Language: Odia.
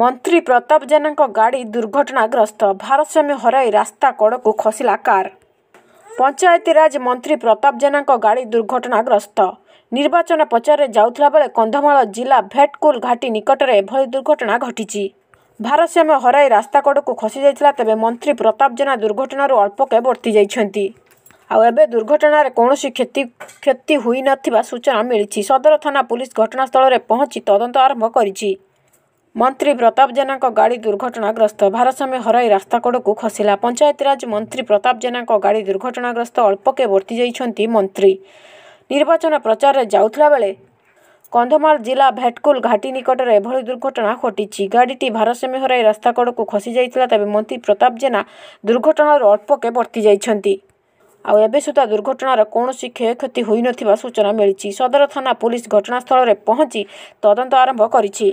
ମନ୍ତ୍ରୀ ପ୍ରତାପ ଜେନାଙ୍କ ଗାଡ଼ି ଦୁର୍ଘଟଣାଗ୍ରସ୍ତ ଭାରସାମ୍ୟ ହରାଇ ରାସ୍ତା କଡ଼କୁ ଖସିଲା କାର୍ ପଞ୍ଚାୟତିରାଜ ମନ୍ତ୍ରୀ ପ୍ରତାପ ଜେନାଙ୍କ ଗାଡ଼ି ଦୁର୍ଘଟଣାଗ୍ରସ୍ତ ନିର୍ବାଚନ ପ୍ରଚାରରେ ଯାଉଥିଲା ବେଳେ କନ୍ଧମାଳ ଜିଲ୍ଲା ଭେଟକୁଲ ଘାଟି ନିକଟରେ ଏଭଳି ଦୁର୍ଘଟଣା ଘଟିଛି ଭାରସାମ୍ୟ ହରାଇ ରାସ୍ତା କଡ଼କୁ ଖସିଯାଇଥିଲା ତେବେ ମନ୍ତ୍ରୀ ପ୍ରତାପ ଜେନା ଦୁର୍ଘଟଣାରୁ ଅଳ୍ପକେ ବର୍ତ୍ତି ଯାଇଛନ୍ତି ଆଉ ଏବେ ଦୁର୍ଘଟଣାରେ କୌଣସି କ୍ଷତି କ୍ଷତି ହୋଇନଥିବା ସୂଚନା ମିଳିଛି ସଦର ଥାନା ପୁଲିସ୍ ଘଟଣାସ୍ଥଳରେ ପହଞ୍ଚି ତଦନ୍ତ ଆରମ୍ଭ କରିଛି ମନ୍ତ୍ରୀ ପ୍ରତାପ ଜେନାଙ୍କ ଗାଡ଼ି ଦୁର୍ଘଟଣାଗ୍ରସ୍ତ ଭାରସାମ୍ୟ ହରାଇ ରାସ୍ତାକଡ଼କୁ ଖସିଲା ପଞ୍ଚାୟତିରାଜ ମନ୍ତ୍ରୀ ପ୍ରତାପ ଜେନାଙ୍କ ଗାଡ଼ି ଦୁର୍ଘଟଣାଗ୍ରସ୍ତ ଅଳ୍ପକେ ବର୍ତ୍ତି ଯାଇଛନ୍ତି ମନ୍ତ୍ରୀ ନିର୍ବାଚନ ପ୍ରଚାରରେ ଯାଉଥିଲା ବେଳେ କନ୍ଧମାଳ ଜିଲ୍ଲା ଭେଟକୁଲ ଘାଟି ନିକଟରେ ଏଭଳି ଦୁର୍ଘଟଣା ଘଟିଛି ଗାଡ଼ିଟି ଭାରସାମ୍ୟ ହରାଇ ରାସ୍ତାକଡ଼କୁ ଖସିଯାଇଥିଲା ତେବେ ମନ୍ତ୍ରୀ ପ୍ରତାପ ଜେନା ଦୁର୍ଘଟଣାରୁ ଅଳ୍ପକେ ବର୍ତ୍ତି ଯାଇଛନ୍ତି ଆଉ ଏବେ ସୁଦ୍ଧା ଦୁର୍ଘଟଣାର କୌଣସି କ୍ଷୟକ୍ଷତି ହୋଇନଥିବା ସୂଚନା ମିଳିଛି ସଦର ଥାନା ପୁଲିସ୍ ଘଟଣାସ୍ଥଳରେ ପହଞ୍ଚି ତଦନ୍ତ ଆରମ୍ଭ କରିଛି